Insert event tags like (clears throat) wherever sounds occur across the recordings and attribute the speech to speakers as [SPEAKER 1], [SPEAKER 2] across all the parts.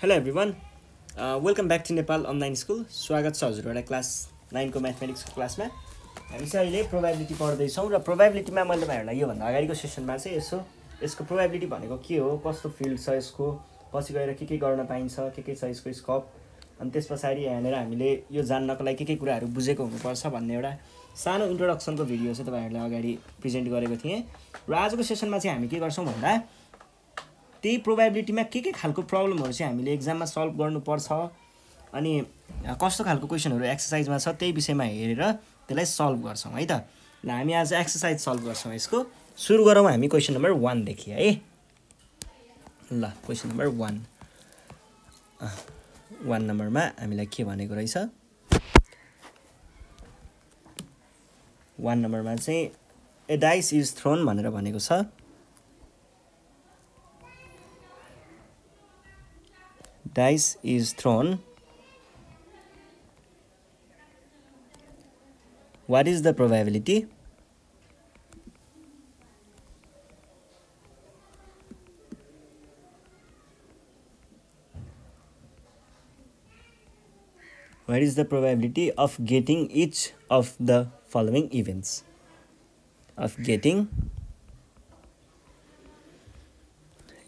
[SPEAKER 1] Hello everyone welcome back to Nepal online school स्वागत छ हजुरहरूलाई क्लास नाइनको म्याथमेटिक्सको क्लासमा हामी चाहिँ अहिले प्रोभाबिलिटी पढ्दैछौँ र प्रोभाबिलिटीमा मैले तपाईँहरूलाई योभन्दा अगाडिको सेसनमा चाहिँ यसो यसको प्रोभाबिलिटी भनेको के हो कस्तो फिल्ड छ यसको पछि गएर के के गर्न पाइन्छ के के छ यसको स्कोप अनि त्यस पछाडि यहाँनिर हामीले यो जान्नको लागि के के कुराहरू बुझेको हुनुपर्छ भन्ने एउटा सानो इन्ट्रोडक्सनको भिडियो चाहिँ तपाईँहरूलाई अगाडि प्रेजेन्ट गरेको थिएँ र आजको सेसनमा चाहिँ हामी के गर्छौँ भन्दा त्यही प्रोभाबिलिटीमा के के खालको प्रब्लमहरू चाहिँ हामीले एक्जाममा सल्भ गर्नुपर्छ अनि कस्तो खालको क्वेसनहरू एक्सर्साइजमा छ त्यही विषयमा हेरेर त्यसलाई सल्भ गर्छौँ है त ल हामी आज एक्सर्साइज सल्भ गर्छौँ यसको सुरु गरौँ हामी क्वेसन नम्बर वानदेखि है ल क्वेसन नम्बर वान वान नम्बरमा हामीलाई के भनेको रहेछ वान नम्बरमा चाहिँ ए डाइस इज थ्रोन भनेर भनेको छ dice is thrown, what is the probability? What is the probability of getting each of the following events? Of getting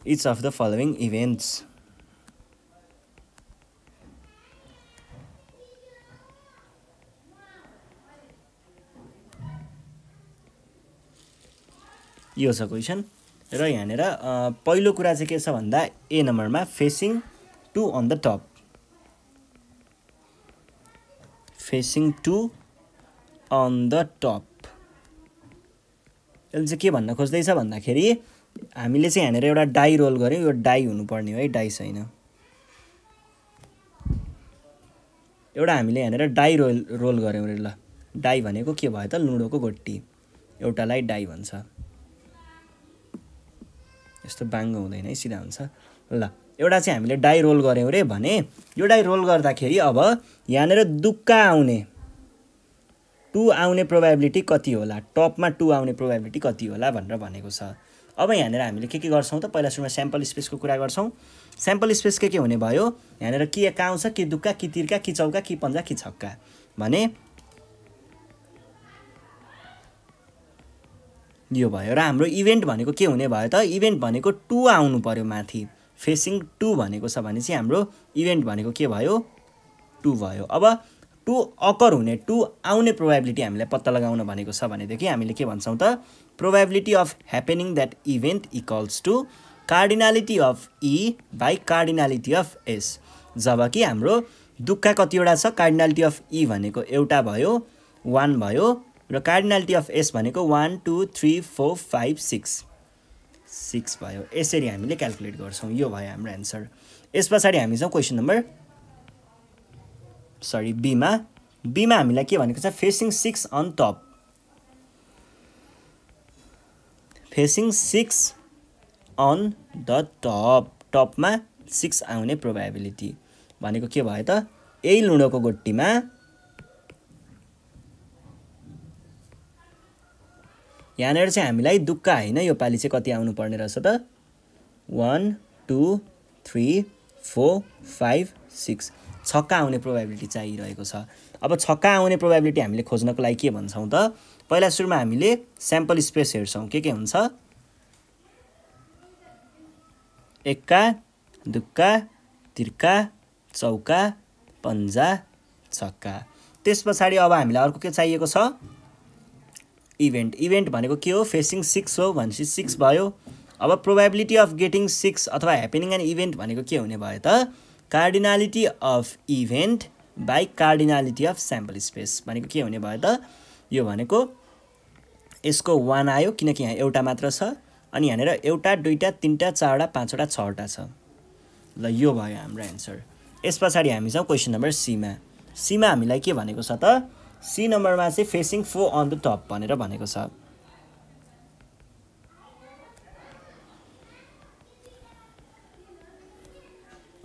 [SPEAKER 1] each of the following events. यो छ क्वेसन र यहाँनिर पहिलो कुरा चाहिँ के छ भन्दा ए नम्बरमा facing two on the top facing two on the top यसले चाहिँ के भन्न खोज्दैछ भन्दाखेरि हामीले चाहिँ यहाँनिर एउटा डाई रोल गऱ्यौँ यो डाई हुनुपर्ने हो है डाई छैन एउटा हामीले यहाँनिर डाई रोल रोल गऱ्यौँ रे ल डाई भनेको के भयो त लुडोको गोटी एउटालाई डाई भन्छ यस्तो बाङ्गो हुँदैन है सिधा हुन्छ ल एउटा चाहिँ हामीले डाइ रोल गऱ्यौँ रे भने यो डाइ रोल गर्दाखेरि अब यहाँनिर दुक्का आउने टु आउने प्रोभाबिलिटी कति होला टपमा टु आउने प्रोभाबिलिटी कति होला भनेर भनेको छ अब यहाँनिर हामीले के के गर्छौँ त पहिला सुरुमा स्याम्पल स्पेसको कुरा गर्छौँ स्याम्पल स्पेस के के हुने भयो यहाँनिर के आउँछ के दुक्का कि तिर्का कि चौका कि पन्जा कि छक्का भने यो भयो र हाम्रो इभेन्ट भनेको के हुने भयो त इभेन्ट भनेको टु आउनु पऱ्यो माथि फेसिङ टू भनेको छ भने चाहिँ हाम्रो इभेन्ट भनेको के भयो टु भयो अब टु अकर हुने टु आउने प्रोभाबिलिटी हामीलाई पत्ता लगाउन भनेको छ भनेदेखि हामीले के भन्छौँ त probability of happening that event equals to cardinality of E by cardinality of S जब कि हाम्रो दुःख कतिवटा छ कार्डिनालिटी अफ ई भनेको एउटा भयो वान भयो र कार्डिनालिटी अफ एस भनेको one two three four five six six भयो यसरी हामीले क्यालकुलेट गर्छौँ यो भयो हाम्रो एन्सर यस पछाडि हामी छौँ क्वेसन नम्बर सरी बीमा बीमा हामीलाई के भनेको छ facing six on top facing six on the top टपमा सिक्स आउने प्रोभाबिलिटी भनेको के भयो त यही लुडोको गोटीमा यहाँनिर चाहिँ हामीलाई दुःख होइन यो पालि चाहिँ कति आउनुपर्ने रहेछ त one two three four five six छक्का आउने प्रोभाबिलिटी चाहिरहेको छ अब छक्का आउने प्रोभाबिलिटी हामीले खोज्नको लागि के भन्छौँ त पहिला सुरुमा हामीले स्याम्पल स्पेस हेर्छौँ के के हुन्छ एक्का दुक्का तिर्का चौका पन्जा छक्का त्यस पछाडि अब हामीलाई अर्को के चाहिएको छ इभेन्ट इभेन्ट भनेको के हो फेसिङ सिक्स हो भनेपछि सिक्स भयो अब प्रोभाबिलिटी अफ गेटिङ सिक्स अथवा ह्याप्पिनिङ एन्ड इभेन्ट भनेको के हुने भयो त cardinality of event by cardinality of sample space भनेको के हुने भयो त यो भनेको यसको वान आयो किनकि यहाँ एउटा मात्र छ अनि यहाँनिर एउटा दुईवटा तिनवटा चारवटा पाँचवटा छवटा छ ल यो भयो हाम्रो एन्सर यस पछाडि हामी हामीसँग क्वेसन नम्बर सीमा सीमा हामीलाई के भनेको छ त सी नम्बरमा चाहिँ फेसिङ फो अन द टप भनेर भनेको छ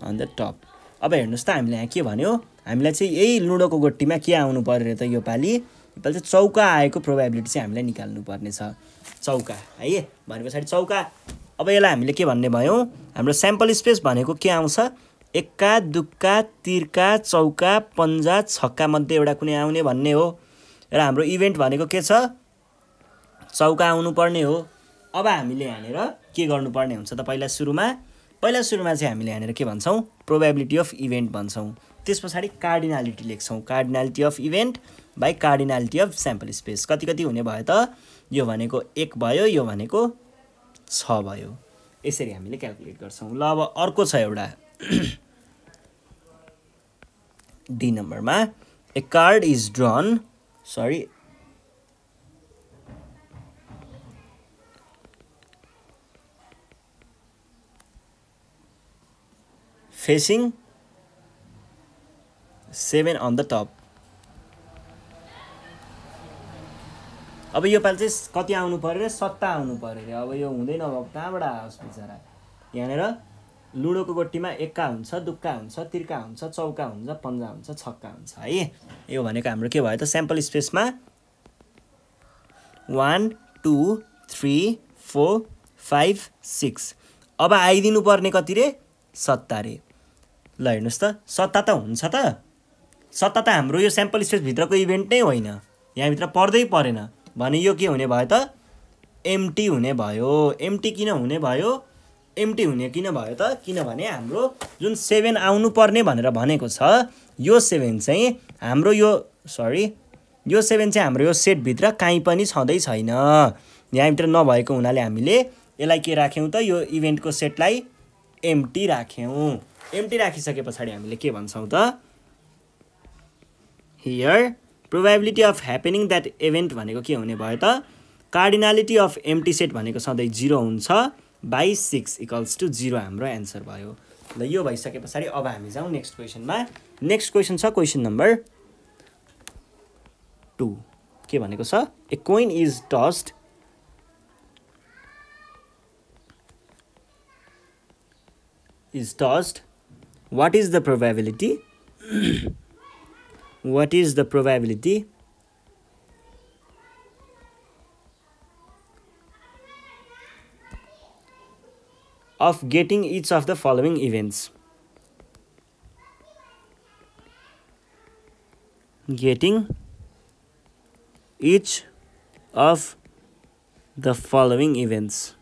[SPEAKER 1] अन द टप अब हेर्नुहोस् त हामीले यहाँ के भन्यो हामीलाई चाहिँ यही लुडोको गोटीमा के आउनु पऱ्यो त योपालि योपालि चाहिँ चौका आएको प्रोभाबिलिटी चाहिँ हामीलाई पर्नेछ चौका है भने पछाडि चौका अब यसलाई हामीले के भन्ने भयौँ हाम्रो स्याम्पल स्पेस भनेको के आउँछ एक्का दुक्का तिर्का चौका पन्जा छक्का मध्ये एउटा कुनै आउने भन्ने हो र हाम्रो इभेन्ट भनेको के छ चौका आउनुपर्ने हो अब हामीले यहाँनिर के गर्नुपर्ने हुन्छ त पहिला सुरुमा पहिला सुरुमा चाहिँ हामीले यहाँनिर के भन्छौँ प्रोबेबिलिटी अफ इभेन्ट भन्छौँ त्यस पछाडि कार्डिनालिटी लेख्छौँ cardinality of event by cardinality of sample space कति कति हुने भयो त यो भनेको एक भयो यो भनेको छ भयो यसरी हामीले क्यालकुलेट गर्छौँ ल अब अर्को छ एउटा डी नम्बरमा a card is drawn sorry facing seven on the top अब योपालि चाहिँ कति आउनु पऱ्यो अरे सत्ता आउनु पऱ्यो अरे अब यो हुँदैन अब कहाँबाट आओस् बिचरा यहाँनिर लुडोको गोटीमा एक्का हुन्छ दुक्का हुन्छ तिर्का हुन्छ चौका हुन्छ पन्जा हुन्छ छक्का हुन्छ है यो भनेको हाम्रो के भयो त स्याम्पल स्पेसमा one two three four five six अब आइदिनु पर्ने कति रे सत्ता रे ल हेर्नुहोस् त सत्ता त हुन्छ त सत्ता त हाम्रो यो स्याम्पल स्पेसभित्रको इभेन्ट नै होइन यहाँभित्र पर्दै परेन भने यो के हुने भयो त एमटी हुने भयो एमटी किन हुने भयो एम्टी हुने किन भयो त किनभने हाम्रो जुन सेभेन आउनुपर्ने भनेर भनेको छ यो सेभेन चाहिँ हाम्रो यो सरी यो सेभेन चाहिँ हाम्रो यो सेटभित्र काहीँ पनि छँदै छैन यहाँभित्र नभएको हुनाले हामीले यसलाई के राख्यौँ त यो इभेन्टको सेटलाई एम्टी राख्यौँ एम्टी राखिसके पछाडि हामीले के भन्छौँ त here probability of happening that event भनेको के हुने भयो त कार्डिनालिटी अफ एम्टी सेट भनेको सधैँ जिरो हुन्छ by six equals to zero हाम्रो एन्सर भयो ल यो भइसके पछाडि अब हामी जाउँ नेक्स्ट क्वेसनमा नेक्स्ट क्वेसन छ क्वेसन नम्बर टु के भनेको छ a coin is tossed is tossed what is the probability what is the probability of getting each of the following events getting each of the following events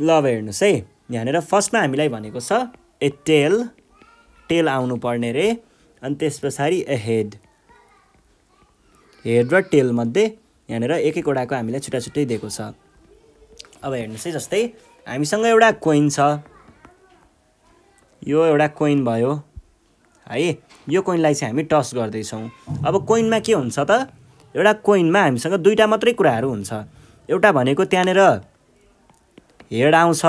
[SPEAKER 1] ल अब हेर्नुहोस् है यहाँनिर फर्स्टमा हामीलाई भनेको छ ए टेल टेल आउनु पर्ने रे अनि त्यस पछाडि ए हेड हेड र टेलमध्ये यहाँनिर एक एकवटाको हामीलाई छुट्टा छुट्टै दिएको छ अब हेर्नुहोस् है जस्तै हामीसँग एउटा कोइन छ यो एउटा कोइन भयो है यो कोइनलाई चाहिँ हामी टस गर्दैछौँ अब कोइनमा के हुन्छ त एउटा कोइनमा हामीसँग दुईवटा मात्रै कुराहरू हुन्छ एउटा भनेको त्यहाँनिर हेड आउँछ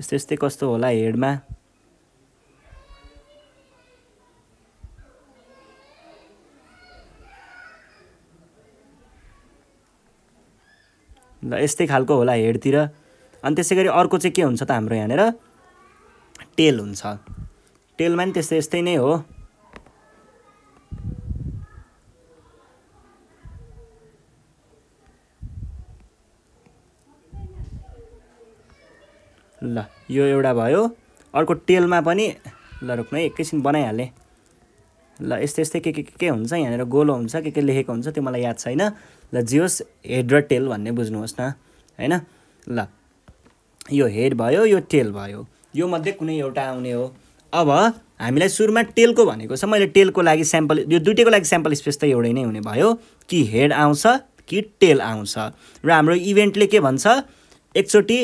[SPEAKER 1] यस्तो यस्तै कस्तो होला हेडमा ल यस्तै खालको होला हेडतिर अनि त्यसै गरी अर्को चाहिँ के हुन्छ त हाम्रो यहाँनिर टेल हुन्छ टेलमा पनि त्यस्तै यस्तै नै हो यो एउटा भयो अर्को टेलमा पनि ल रोक्नु है एकैछिन बनाइहालेँ ल यस्तै यस्तै के के के हुन्छ यहाँनिर गोलो हुन्छ के के लेखेको हुन्छ त्यो मलाई याद छैन ल जियोस् हेड र टेल भन्ने बुझ्नुहोस् न होइन ल यो हेड भयो यो टेल भयो यो मध्ये कुनै एउटा आउने हो अब हामीलाई सुरुमा टेलको भनेको छ मैले टेलको लागि स्याम्पल यो दुइटैको लागि स्याम्पल स्पेस त एउटै नै हुने भयो कि हेड आउँछ कि टेल आउँछ र हाम्रो इभेन्टले के भन्छ एकचोटि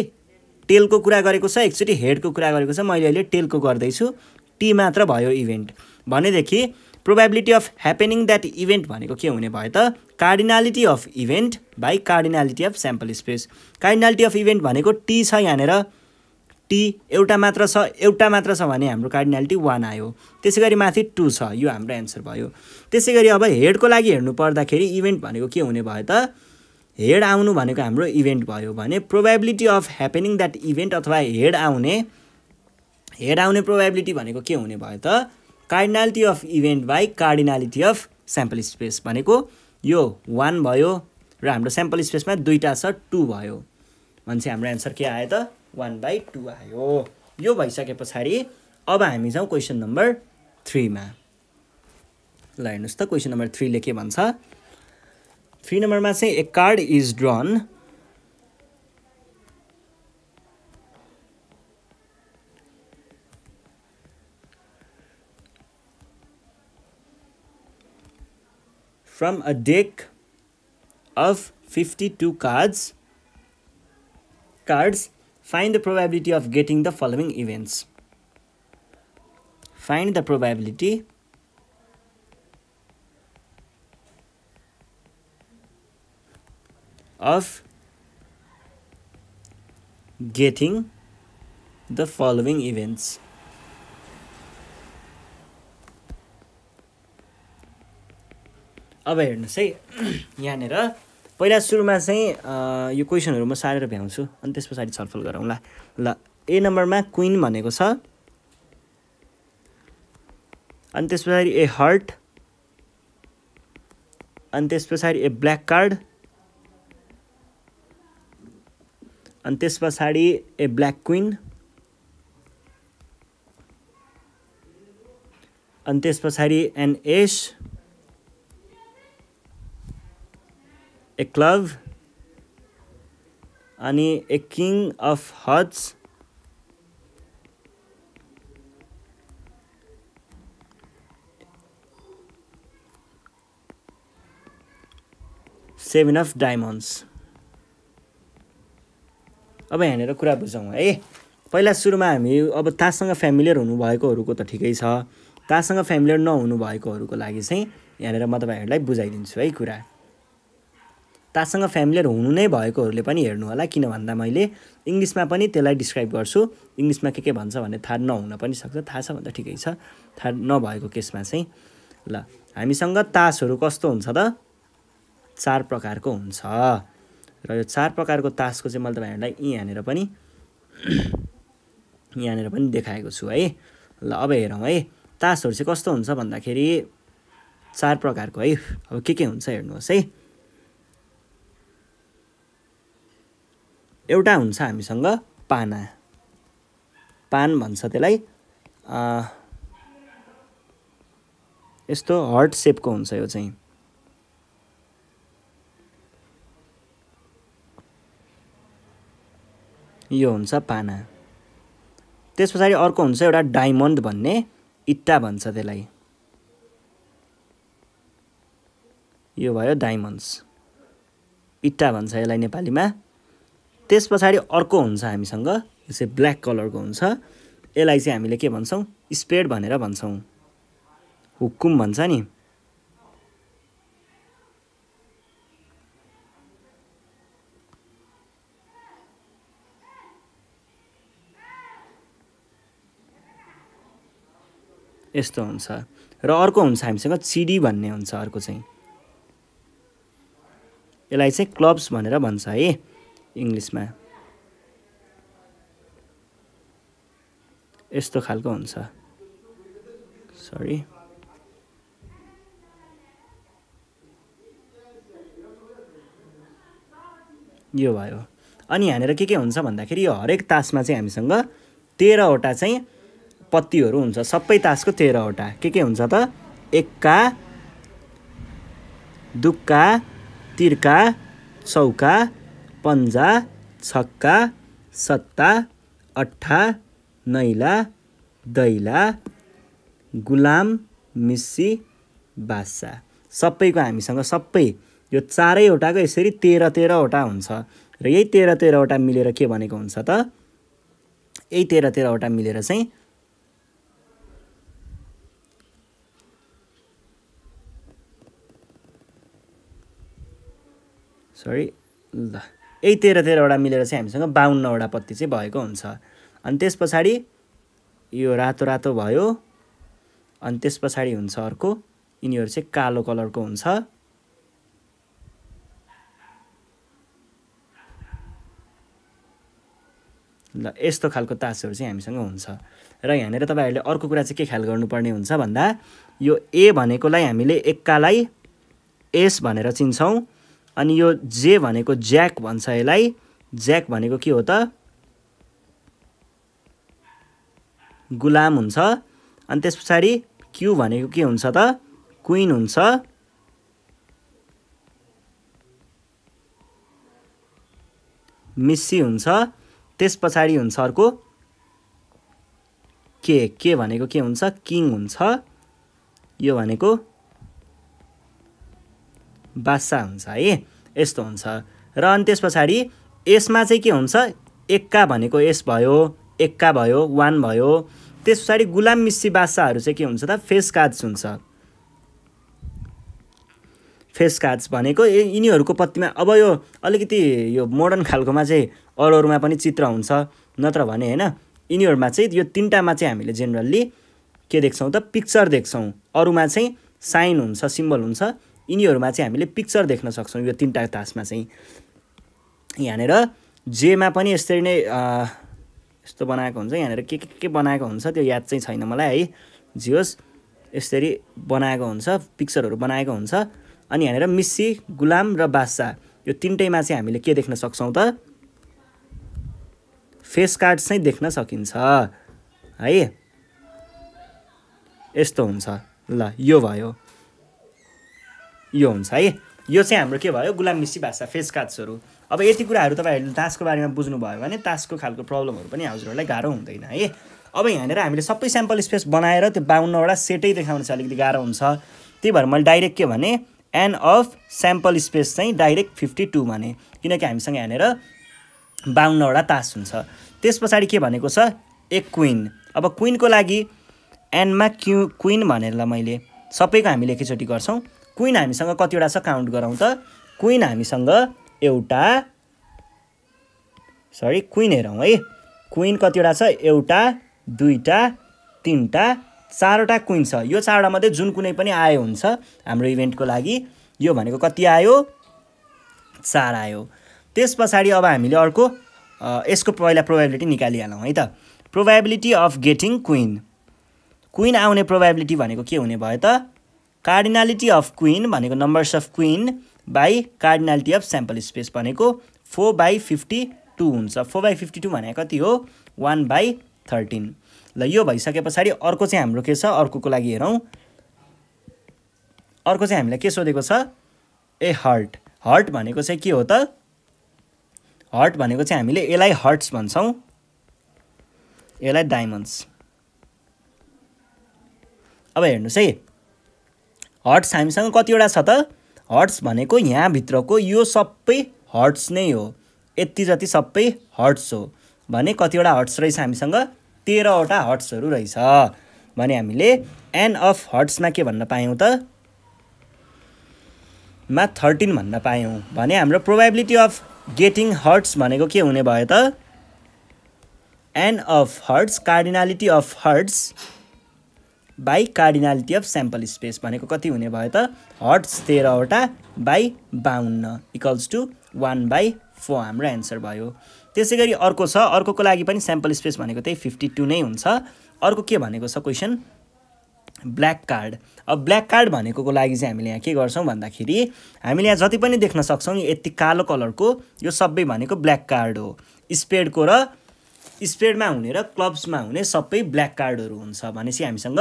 [SPEAKER 1] टेलको कुरा गरेको छ एकचोटि हेडको कुरा गरेको छ मैले अहिले टेलको गर्दैछु टी मात्र भयो इभेन्ट भनेदेखि probability of happening that event भनेको के हुने भयो त cardinality of event by cardinality of sample space cardinality of event भनेको टी छ यहाँनिर टी एउटा मात्र छ एउटा मात्र छ भने हाम्रो कार्डिनालिटी वान आयो त्यसै गरी माथि टू छ यो हाम्रो एन्सर भयो त्यसै गरी अब हेडको लागि हेर्नु पर्दाखेरि इभेन्ट भनेको के हुने भयो त हेड आउनु भनेको हाम्रो इभेन्ट भयो भने probability of happening that event अथवा हेड आउने हेड आउने प्रोभाबिलिटी भनेको के हुने भयो त cardinality of event by cardinality of sample space भनेको यो वान भयो र हाम्रो स्याम्पल स्पेसमा दुईवटा छ टू भयो भनेपछि हाम्रो एन्सर के आयो त वान बाई टू आयो यो भइसके पछाडि अब हामी जाउँ क्वेसन नम्बर थ्रीमा ल हेर्नुहोस् त क्वेसन नम्बर थ्रीले के भन्छ three number match a card is drawn from a deck of 52 cards cards find the probability of getting the following events find the probability of getting the following events. अब हेर्नुहोस् है (clears throat) यहाँनिर पहिला सुरुमा चाहिँ यो क्वेसनहरू म सारेर भ्याउँछु अनि त्यस पछाडि छलफल गरौँला ल ए नम्बरमा क्विन भनेको छ अनि त्यस पछाडि ए हर्ट अनि त्यस पछाडि ए ब्ल्याक कार्ड अनि त्यस पछाडि ए ब्ल्याक क्विन अनि त्यस पछाडि एन एस ए क्लब अनि a king of hearts seven of diamonds अब यहाँनिर कुरा बुझौँ है पहिला सुरुमा हामी अब तासँग फ्यामिलियर हुनुभएकोहरूको त ठिकै छ तासँग फ्यामिलियर नहुनुभएकोहरूको लागि चाहिँ यहाँनिर म तपाईँहरूलाई बुझाइदिन्छु है कुरा तासँग फ्यामिलियर हुनु नै भएकोहरूले पनि हेर्नु होला किन भन्दा मैले इङ्ग्लिसमा पनि त्यसलाई डिस्क्राइब गर्छु इङ्ग्लिसमा के के भन्छ भने थाहा नहुन पनि सक्छ थाहा छ भन्दा ठिकै छ थाहा नभएको केसमा चाहिँ ल हामीसँग तासहरू कस्तो हुन्छ त चार प्रकारको हुन्छ र यो चार प्रकारको तासको चाहिँ मैले तपाईँहरूलाई यहाँनिर पनि (clears throat) यहाँनिर पनि देखाएको छु है ल अब हेरौँ है तासहरू चाहिँ कस्तो हुन्छ भन्दाखेरि चार प्रकारको है अब के के हुन्छ हेर्नुहोस् है एउटा हुन्छ हामीसँग पाना पान भन्छ त्यसलाई यस्तो हर्ट सेपको हुन्छ यो चाहिँ यो हुन्छ पाना त्यस पछाडि अर्को हुन्छ एउटा डायमन्ड भन्ने इट्टा भन्छ त्यसलाई यो भयो डायमन्ड्स इट्टा भन्छ यसलाई नेपालीमा त्यस पछाडि अर्को हुन्छ हामीसँग यो चाहिँ ब्ल्याक कलरको हुन्छ यसलाई चाहिँ हामीले के भन्छौँ स्पेड भनेर भन्छौँ हुकुम भन्छ नि यस्तो हुन्छ र अर्को हुन्छ हामीसँग चिडी भन्ने हुन्छ अर्को चाहिँ यसलाई चाहिँ क्लब्स भनेर भन्छ है इङ्ग्लिसमा यस्तो खालको हुन्छ सरी यो भयो अनि यहाँनिर के के हुन्छ भन्दाखेरि यो हरेक तासमा चाहिँ हामीसँग तेह्रवटा चाहिँ पत्तीहरू हुन्छ सबै तासको तेह्रवटा के के हुन्छ त एक्का दुक्का तिर्का चौका पन्जा छक्का सत्ता अट्ठा नैला दैला गुलाम मिस्सी बासा सबैको हामीसँग सबै यो चारैवटाको यसरी तेह्र तेह्रवटा हुन्छ र यही तेह्र तेह्रवटा मिलेर के भनेको हुन्छ त यही तेह्र तेह्रवटा मिलेर चाहिँ सरी ल यही तेह्र तेह्रवटा मिलेर चाहिँ हामीसँग बाहुन्नवटा पत्ती चाहिँ भएको हुन्छ अनि त्यस पछाडि यो रातो रातो भयो अनि त्यस पछाडि हुन्छ अर्को यिनीहरू चाहिँ कालो कलरको हुन्छ ल यस्तो खालको तासहरू चाहिँ हामीसँग हुन्छ र यहाँनिर तपाईँहरूले अर्को कुरा चाहिँ के ख्याल गर्नुपर्ने हुन्छ भन्दा यो ए भनेकोलाई हामीले एक्कालाई एस भनेर चिन्छौँ अनि यो जे भनेको ज्याक भन्छ यसलाई ज्याक भनेको के हो त गुलाम हुन्छ अनि त्यस पछाडि क्यु भनेको के हुन्छ त क्विन हुन्छ मिस्सी हुन्छ त्यस पछाडि हुन्छ अर्को के के भनेको के हुन्छ किङ हुन्छ यो भनेको बासा हुन्छ है यस्तो हुन्छ र अनि त्यस पछाडि यसमा चाहिँ के हुन्छ एक्का भनेको एस भयो एक्का भयो वान भयो त्यस पछाडि गुलाम मिस्सी बासाहरू चाहिँ के हुन्छ त फेस काज हुन्छ फेस काज भनेको यिनीहरूको पत्तीमा अब यो अलिकति यो मोडर्न खालकोमा चाहिँ अरूमा पनि चित्र हुन्छ नत्र भने होइन यिनीहरूमा चाहिँ यो तिनवटामा चाहिँ हामीले जेनरल्ली के देख्छौँ त पिक्चर देख्छौँ अरूमा चाहिँ साइन हुन्छ सिम्बल हुन्छ यिनीहरूमा चाहिँ हामीले पिक्चर देख्न सक्छौँ यो तिनवटा तासमा चाहिँ यहाँनिर जेमा पनि यसरी नै यस्तो बनाएको हुन्छ यहाँनिर के के के बनाएको हुन्छ त्यो याद चाहिँ छैन मलाई है जे होस् यसरी बनाएको हुन्छ पिक्चरहरू बनाएको हुन्छ अनि यहाँनिर मिस्सी गुलाम र बादशाह यो तिनटैमा चाहिँ हामीले के देख्न सक्छौँ त फेस कार्ड चाहिँ देख्न सकिन्छ है यस्तो हुन्छ ल यो भयो यो हुन्छ है यो चाहिँ हाम्रो के भयो गुलाम गुलामिसी भाषा फेस काट्सहरू अब यति कुराहरू तपाईँहरूले तासको बारेमा बुझ्नुभयो भने तासको खालको प्रब्लमहरू पनि हजुरहरूलाई गाह्रो हुँदैन है अब यहाँनिर हामीले सबै स्याम्पल स्पेस बनाएर त्यो बाहुन्नवटा सेटै देखाउनु चाहिँ अलिकति गाह्रो हुन्छ त्यही भएर मैले डाइरेक्ट के भने एन अफ स्याम्पल स्पेस चाहिँ डाइरेक्ट फिफ्टी टू भने किनकि हामीसँग यहाँनिर बाहुन्नवटा तास हुन्छ त्यस पछाडि के भनेको छ ए क्विन अब क्विनको लागि एनमा क्यु क्विन भनेर मैले सबैको हामीले एकैचोटि गर्छौँ क्विन हामीसँग कतिवटा छ काउन्ट गरौँ त क्विन हामीसँग एउटा सरी क्विन हेरौँ है क्विन कतिवटा छ एउटा दुईवटा तिनवटा चारवटा क्विन छ यो चारवटा मात्रै जुन कुनै पनि आयो हुन्छ हाम्रो इभेन्टको लागि यो भनेको कति आयो चार आयो त्यस पछाडि अब हामीले अर्को यसको पहिला प्रोभाबिलिटी निकालिहालौँ है त probability of getting queen queen आउने प्रोभाबिलिटी भनेको के हुने भयो त कार्डिनालिटी अफ क्विन भनेको numbers of queen by cardinality of sample space भनेको फोर बाई फिफ्टी टू हुन्छ फोर बाई फिफ्टी टू भनेको कति हो वान बाई थर्टिन ल यो भइसके पछाडि अर्को चाहिँ हाम्रो के छ अर्कोको लागि हेरौँ अर्को चाहिँ हामीलाई के सोधेको छ ए हर्ट हर्ट भनेको चाहिँ के हो त हर्ट भनेको चाहिँ हामीले यसलाई हर्ट्स भन्छौँ यसलाई डायमन्ड्स अब हेर्नुहोस् है हट्स हामीसँग कतिवटा छ त हट्स भनेको यहाँभित्रको यो सबै हर्ट्स नै हो यति जति सबै हर्ट्स हो भने कतिवटा हट्स रहेछ हामीसँग तेह्रवटा हट्सहरू रहेछ भने हामीले एन अफ हर्ट्समा के भन्न पायौँ त मा थर्टिन भन्न पायौँ भने हाम्रो प्रोभाबिलिटी अफ गेटिङ हर्ट्स भनेको के हुने भयो त N of hearts cardinality of hearts by cardinality of sample space भनेको कति हुने भयो त हट्स तेह्रवटा बाई बाहुन्न equals to one by four हाम्रो एन्सर भयो त्यसै गरी अर्को छ अर्कोको लागि पनि स्याम्पल स्पेस भनेको त्यही फिफ्टी टू नै हुन्छ अर्को के भनेको छ क्वेसन ब्ल्याक कार्ड अब ब्ल्याक कार्ड भनेको लागि चाहिँ हामीले यहाँ के गर्छौँ भन्दाखेरि हामीले यहाँ जति पनि देख्न सक्छौँ यति कालो कलरको यो सबै भनेको ब्ल्याक कार्ड हो स्पेडको र स्पेडमा हुने र क्लब्समा हुने सबै ब्ल्याक कार्डहरू हुन्छ भनेपछि हामीसँग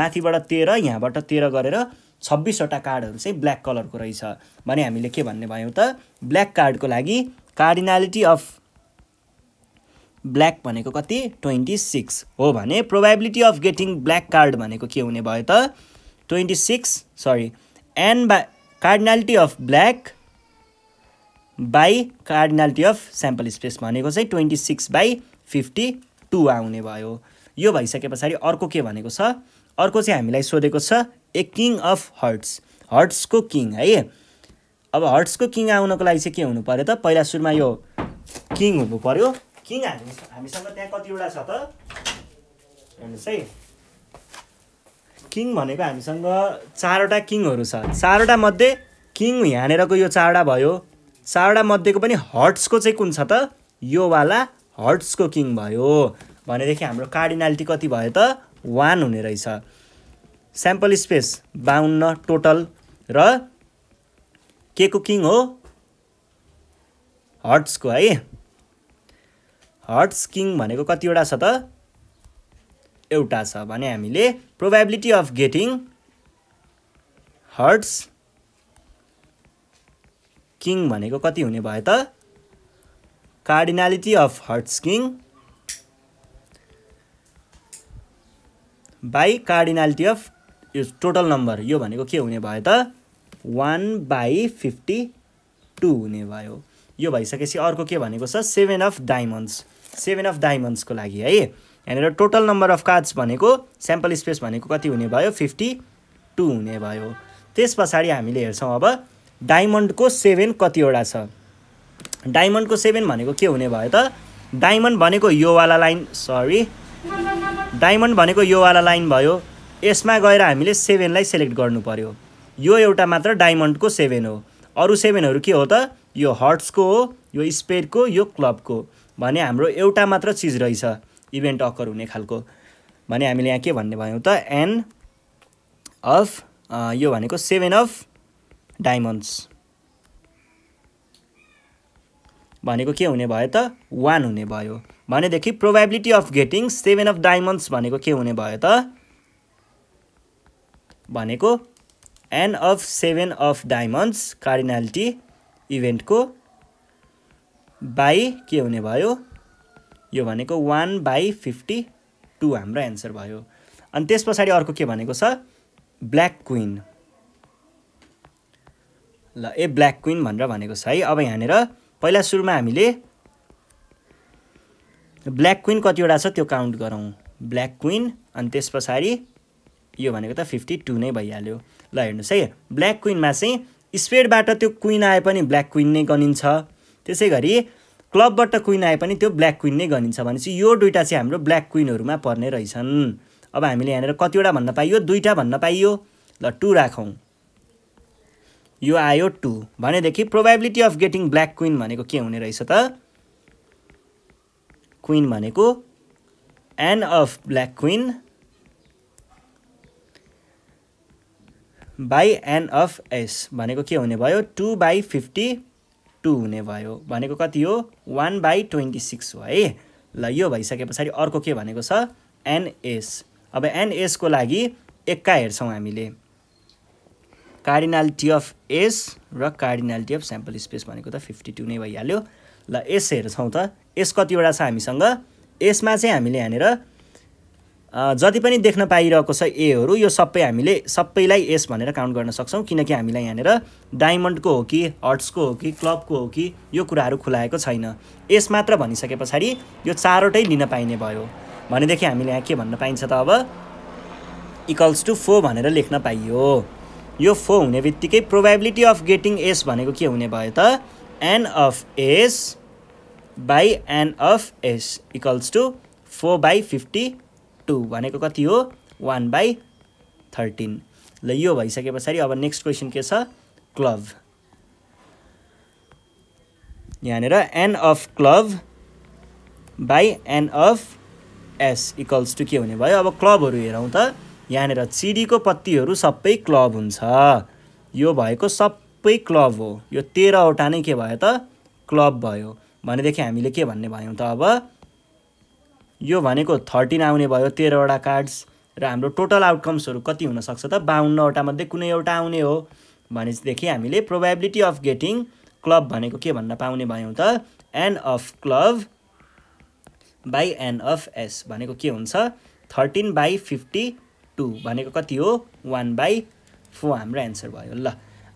[SPEAKER 1] माथिबाट तेह्र यहाँबाट तेह्र गरेर छब्बिसवटा कार्डहरू चाहिँ ब्ल्याक कलरको रहेछ भने हामीले के भन्ने भयौँ त ब्ल्याक कार्डको लागि कार्डिनालिटी अफ ब्ल्याक भनेको कति ट्वेन्टी सिक्स हो भने probability of getting black card भनेको के हुने भयो त ट्वेन्टी सिक्स सरी एन्ड बा cardinality of black by cardinality of sample space भनेको चाहिँ twenty six by fifty two आउने भयो यो भइसके पछाडि अर्को के भनेको छ अर्को चाहिँ हामीलाई सोधेको छ ए किङ अफ हर्ट्स हर्ट्सको किङ है अब हर्ट्सको किङ आउनको लागि चाहिँ के हुनु पऱ्यो त पहिला सुरुमा यो किङ हुनु पऱ्यो किङ हामी हामीसँग त्यहाँ कतिवटा छ त हेर्नुहोस् है किङ भनेको हामीसँग चारवटा किङहरू छ चारवटा मध्ये किङ यहाँनिरको यो चारवटा भयो चारवटा मध्येको पनि हर्ट्सको चाहिँ कुन छ त योवाला हर्ट्सको किङ भयो भनेदेखि हाम्रो कार्डिनालिटी कति भयो त वान हुने रहेछ स्याम्पल स्पेस बाहुन्न टोटल र के को किङ हो हर्ट्सको है हर्ट्स किङ भनेको कतिवटा छ त एउटा छ भने हामीले probability of getting hearts king भनेको कति हुने भयो त cardinality of hearts king by cardinality of यो टोटल नम्बर यो भनेको के हुने भयो त वान बाई फिफ्टी टू हुने भयो यो भइसकेपछि अर्को के भनेको छ seven of diamonds seven of डायमन्ड्सको लागि है यहाँनिर टोटल नम्बर अफ कार्ड्स भनेको स्याम्पल स्पेस भनेको कति हुने भयो फिफ्टी टू हुने भयो त्यस पछाडि हामीले हेर्छौँ अब डायमन्डको सेभेन कतिवटा छ डायमन्डको सेभेन भनेको के हुने भयो त डायमन्ड भनेको योवाला लाइन सरी डायमन्ड भनेको योवाला लाइन भयो यसमा गएर हामीले सेभेनलाई सेलेक्ट गर्नु पऱ्यो यो एउटा मात्र डायमन्डको सेभेन हो अरू सेभेनहरू के हो त यो हर्ट्सको हो यो स्पेडको यो क्लबको भने हाम्रो एउटा मात्र चिज रहेछ इभेन्ट अकर हुने खालको भने हामीले यहाँ के भन्ने भयौँ त एन अफ यो भनेको सेभेन अफ डायमन्ड्स भनेको के हुने भयो त वान हुने भयो भनेदेखि probability of getting seven of diamonds भनेको के हुने भयो त भनेको N of seven of diamonds cardinality इभेन्टको बाई के हुने भयो यो भनेको वान बाई फिफ्टी टू हाम्रो एन्सर भयो अनि त्यस पछाडि अर्को के भनेको छ ब्ल्याक क्विन ल ए ब्ल्याक क्विन भनेर भनेको छ है अब यहाँनिर पहिला सुरुमा हामीले ब्ल्याक क्विन कतिवटा छ त्यो काउन्ट गरौँ ब्ल्याक क्विन अनि त्यस पछाडि यो भनेको त फिफ्टी टू नै भइहाल्यो ल हेर्नुहोस् है ब्ल्याक क्विनमा चाहिँ स्पेडबाट त्यो क्विन आए पनि ब्ल्याक क्विन नै गनिन्छ त्यसै गरी क्लबबाट क्विन आए पनि त्यो ब्ल्याक क्विन नै गनिन्छ भनेपछि यो दुइटा चाहिँ हाम्रो ब्ल्याक क्विनहरूमा पर्ने रहेछन् अब हामीले यहाँनिर कतिवटा भन्न पाइयो दुईवटा भन्न पाइयो ल टू राखौँ यो आयो टू भनेदेखि probability of getting black queen भनेको के हुने रहेछ त क्विन भनेको N of black queen by N of S भनेको के हुने भयो टू बाई फिफ्टी टू हुने भयो भनेको कति हो वान बाई ट्वेन्टी सिक्स हो है ल यो भइसके पछाडि अर्को के भनेको छ एनएस अब एनएसको लागि एक्का हेर्छौँ हामीले कार्डिनालिटी अफ एस र कार्डिनालिटी अफ स्याम्पल स्पेस भनेको त फिफ्टी टू नै भइहाल्यो ल एस हेर्छौँ त एस कतिवटा छ हामीसँग यसमा चाहिँ हामीले यहाँनिर जति पनि देख्न पाइरहेको छ एहरू यो सबै हामीले सबैलाई एस भनेर काउन्ट गर्न सक्छौँ किनकि हामीलाई यहाँनिर डायमन्डको हो कि हट्सको हो कि क्लबको हो कि यो कुराहरू खुलाएको छैन एस मात्र भनिसके पछाडि यो चारवटै लिन पाइने भयो भनेदेखि हामीले यहाँ के भन्न पाइन्छ त अब इक्वल्स टु फोर भनेर लेख्न पाइयो यो फो हुने बित्तिकै प्रोभाबिलिटी अफ गेटिङ एस भनेको के हुने भयो त N of ace by N of S equals to four by fifty two भनेको कति हो वान बाई थर्टिन ल यो भइसके पछाडि अब नेक्स्ट क्वेसन के छ क्लब यहाँनिर N of club by N of S equals to के हुने भयो अब क्लबहरू हेरौँ त यहाँनिर चिडीको पत्तीहरू सबै क्लब हुन्छ यो भएको सबै क्लब हो यो तेह्रवटा नै के भयो त क्लब भयो भनेदेखि हामीले के भन्ने भयौँ त अब यो भनेको थर्टिन आउने भयो तेह्रवटा कार्ड्स र हाम्रो टोटल आउटकम्सहरू कति हुनसक्छ त बाहन्नवटा मध्ये कुनै एउटा आउने हो भनेदेखि हामीले प्रोभाबिलिटी अफ गेटिङ क्लब भनेको के भन्न पाउने भयौँ त N of club by N of S भनेको के हुन्छ थर्टिन बाई फिफ्टी टू भनेको कति हो वान बाई फोर हाम्रो एन्सर भयो ल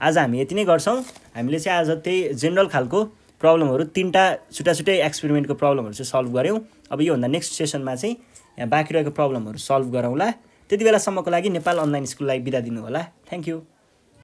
[SPEAKER 1] आज हामी यति नै गर्छौँ हामीले चाहिँ आज त्यही जेनरल खालको प्रब्लमहरू तिनवटा छुट्टा छुट्टै एक्सपेरिमेन्टको प्रब्लमहरू चाहिँ सल्भ गऱ्यौँ अब योभन्दा नेक्स्ट सेसनमा चाहिँ बाँकी रहेको प्रब्लमहरू सल्भ गरौँला त्यति बेलासम्मको लागि नेपाल अनलाइन स्कुललाई बिदा दिनु होला थ्याङ्क यू